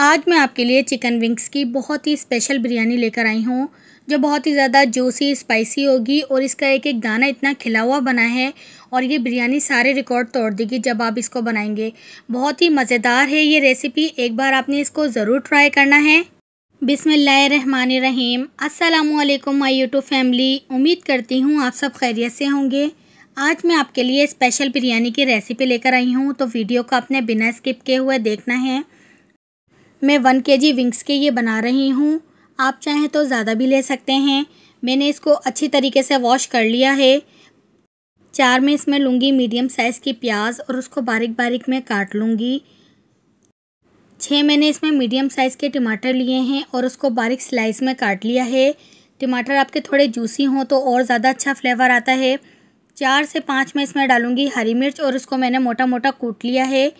आज मैं आपके लिए चिकन विंग्स की बहुत ही स्पेशल बिरयानी लेकर आई हूँ जो बहुत ही ज़्यादा जूसी स्पाइसी होगी और इसका एक एक दाना इतना खिला हुआ बना है और ये बिरयानी सारे रिकॉर्ड तोड़ देगी जब आप इसको बनाएंगे बहुत ही मज़ेदार है ये रेसिपी एक बार आपने इसको ज़रूर ट्राई करना है बिसमीम असलकम माई यूट्यूब फैमिली उम्मीद करती हूँ आप सब खैरियत से होंगे आज मैं आपके लिए स्पेशल बिरयानी की रेसिपी लेकर आई हूँ तो वीडियो को आपने बिना स्किप किए हुए देखना है मैं वन के जी विंग्स के ये बना रही हूँ आप चाहें तो ज़्यादा भी ले सकते हैं मैंने इसको अच्छी तरीके से वॉश कर लिया है चार में इसमें लूँगी मीडियम साइज़ की प्याज और उसको बारीक बारीक में काट लूँगी छः मैंने इसमें मीडियम साइज़ के टमाटर लिए हैं और उसको बारीक स्लाइस में काट लिया है टमाटर आपके थोड़े जूसी हों तो और ज़्यादा अच्छा फ्लेवर आता है चार से पाँच में इसमें डालूंगी हरी मिर्च और उसको मैंने मोटा मोटा कूट लिया है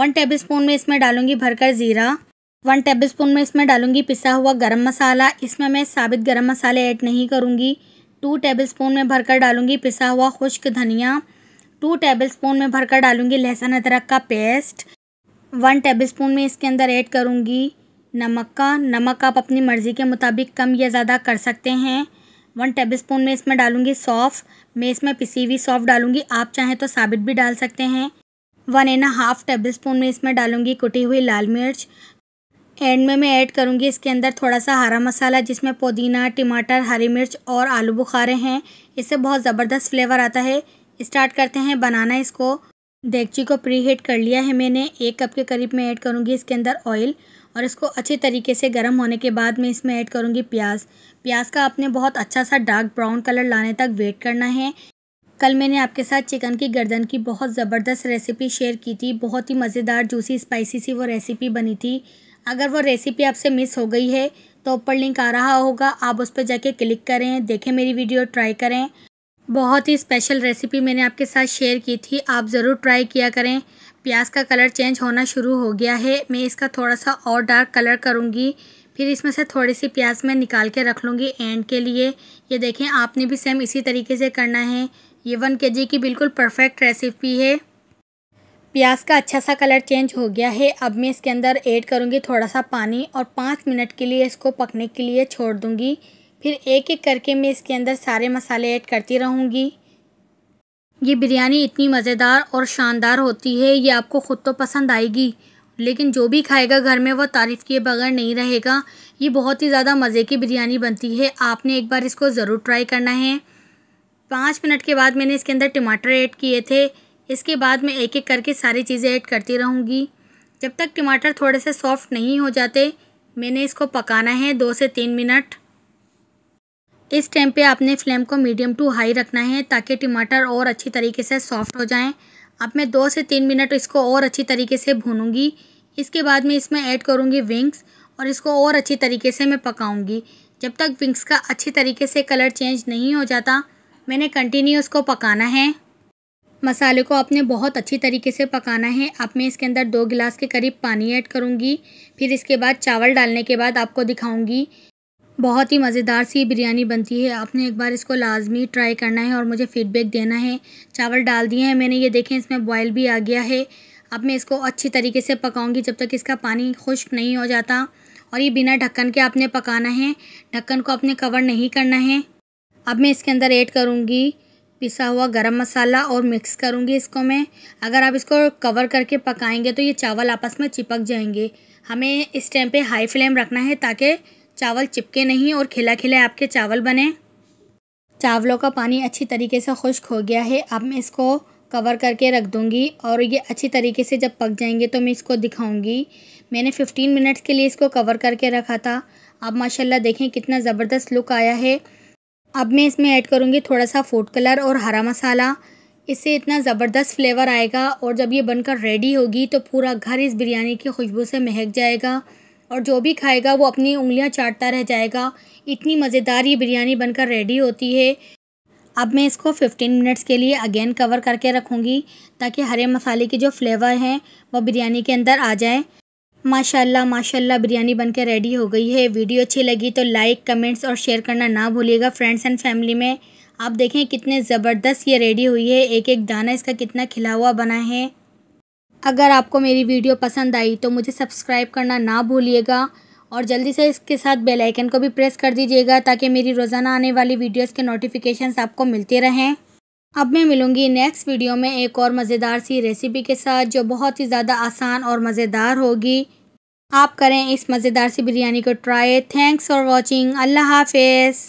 वन टेबल स्पून में इसमें डालूंगी भरकर ज़ीरा वन टेबल स्पून में इसमें डालूंगी पिसा हुआ गरम मसाला इसमें मैं साबित गरम मसाले ऐड नहीं करूँगी टू टेबल स्पून में भरकर डालूंगी पिसा हुआ खुश्क धनिया टू टेबल स्पून में भरकर डालूंगी लहसुन अदरक का पेस्ट वन टेबल स्पून में इसके अंदर ऐड करूँगी नमक का नमक आप अपनी मर्ज़ी के मुताबिक कम या ज़्यादा कर सकते हैं वन टेबल स्पून में इसमें डालूंगी सौफ़ मैं इसमें पिसी हुई सौफ़ डालूंगी आप चाहें तो साबित भी डाल सकते हैं one and half tablespoon में इसमें डालूंगी कुटी हुई लाल मिर्च एंड में मैं ऐड करूँगी इसके अंदर थोड़ा सा हरा मसाला जिसमें पुदीना टमाटर हरी मिर्च और आलू बुखारे हैं इससे बहुत ज़बरदस्त फ्लेवर आता है स्टार्ट करते हैं बनाना इसको देगची को प्री हीट कर लिया है मैंने एक कप के करीब मैं ऐड करूँगी इसके अंदर ऑयल और इसको अच्छे तरीके से गर्म होने के बाद मैं इसमें ऐड करूँगी प्याज प्याज का आपने बहुत अच्छा सा डार्क ब्राउन कलर लाने तक वेट करना है कल मैंने आपके साथ चिकन की गर्दन की बहुत ज़बरदस्त रेसिपी शेयर की थी बहुत ही मज़ेदार जूसी स्पाइसी सी वो रेसिपी बनी थी अगर वो रेसिपी आपसे मिस हो गई है तो ऊपर लिंक आ रहा होगा आप उस पर जाके क्लिक करें देखें मेरी वीडियो ट्राई करें बहुत ही स्पेशल रेसिपी मैंने आपके साथ शेयर की थी आप ज़रूर ट्राई किया करें प्याज का कलर चेंज होना शुरू हो गया है मैं इसका थोड़ा सा और डार्क कलर करूँगी फिर इसमें से थोड़ी सी प्याज मैं निकाल के रख लूँगी एंड के लिए ये देखें आपने भी सेम इसी तरीके से करना है ये वन के जी की बिल्कुल परफेक्ट रेसिपी है प्याज का अच्छा सा कलर चेंज हो गया है अब मैं इसके अंदर ऐड करूँगी थोड़ा सा पानी और पाँच मिनट के लिए इसको पकने के लिए छोड़ दूँगी फिर एक एक करके मैं इसके अंदर सारे मसाले ऐड करती रहूँगी ये बिरयानी इतनी मज़ेदार और शानदार होती है ये आपको ख़ुद तो पसंद आएगी लेकिन जो भी खाएगा घर में वह तारीफ़ किए बगैर नहीं रहेगा ये बहुत ही ज़्यादा मज़े की बिरयानी बनती है आपने एक बार इसको ज़रूर ट्राई करना है पाँच मिनट के बाद मैंने इसके अंदर टमाटर ऐड किए थे इसके बाद मैं एक एक करके सारी चीज़ें ऐड करती रहूँगी जब तक टमाटर थोड़े से सॉफ्ट नहीं हो जाते मैंने इसको पकाना है दो से तीन मिनट इस टाइम पे आपने फ्लेम को मीडियम टू हाई रखना है ताकि टमाटर और अच्छी तरीके से सॉफ्ट हो जाएं अब मैं दो से तीन मिनट इसको और अच्छी तरीके से भूनूंगी इसके बाद मैं इसमें ऐड करूँगी विंग्स और इसको और अच्छी तरीके से मैं पकाऊँगी जब तक विंग्स का अच्छी तरीके से कलर चेंज नहीं हो जाता मैंने कंटिन्यू इसको पकाना है मसाले को आपने बहुत अच्छी तरीके से पकाना है अब मैं इसके अंदर दो गिलास के करीब पानी ऐड करूँगी फिर इसके बाद चावल डालने के बाद आपको दिखाऊँगी बहुत ही मज़ेदार सी बिरयानी बनती है आपने एक बार इसको लाजमी ट्राई करना है और मुझे फ़ीडबैक देना है चावल डाल दिए हैं मैंने ये देखें इसमें बॉयल भी आ गया है अब मैं इसको अच्छी तरीके से पकाऊंगी जब तक इसका पानी खुश्क नहीं हो जाता और ये बिना ढक्कन के आपने पकाना है ढक्कन को आपने कवर नहीं करना है अब मैं इसके अंदर ऐड करूँगी पिसा हुआ गरम मसाला और मिक्स करूँगी इसको मैं अगर आप इसको कवर करके पकाएंगे तो ये चावल आपस में चिपक जाएंगे हमें इस टाइम पे हाई फ्लेम रखना है ताकि चावल चिपके नहीं और खिला खिला आपके चावल बने चावलों का पानी अच्छी तरीके से खुश्क हो गया है अब मैं इसको कवर करके रख दूँगी और ये अच्छी तरीके से जब पक जाएंगे तो मैं इसको दिखाऊँगी मैंने फिफ्टीन मिनट्स के लिए इसको कवर करके रखा था अब माशाल्लाह देखें कितना ज़बरदस्त लुक आया है अब मैं इसमें ऐड करूँगी थोड़ा सा फूड कलर और हरा मसाला इससे इतना ज़बरदस्त फ्लेवर आएगा और जब ये बनकर रेडी होगी तो पूरा घर इस बिरयानी की खुशबू से महक जाएगा और जो भी खाएगा वो अपनी उंगलियां चाटता रह जाएगा इतनी मज़ेदार ये बिरयानी बनकर रेडी होती है अब मैं इसको 15 मिनट्स के लिए अगेन कवर करके रखूँगी ताकि हरे मसाले के जो फ्लेवर हैं वो बिरयानी के अंदर आ जाए माशाल्लाह माशाल्लाह बिरयानी बनके रेडी हो गई है वीडियो अच्छी लगी तो लाइक कमेंट्स और शेयर करना ना भूलिएगा फ्रेंड्स एंड फैमिली में आप देखें कितने ज़बरदस्त ये रेडी हुई है एक एक दाना इसका कितना खिला हुआ बना है अगर आपको मेरी वीडियो पसंद आई तो मुझे सब्सक्राइब करना ना भूलिएगा और जल्दी से इसके साथ बेल आइकन को भी प्रेस कर दीजिएगा ताकि मेरी रोज़ाना आने वाली वीडियोस के नोटिफिकेशन आपको मिलते रहें अब मैं मिलूँगी नेक्स्ट वीडियो में एक और मज़ेदार सी रेसिपी के साथ जो बहुत ही ज़्यादा आसान और मज़ेदार होगी आप करें इस मज़ेदार सी बिरयानी को ट्राई थैंक्स फॉर वॉचिंग अल्लाह हाफिज़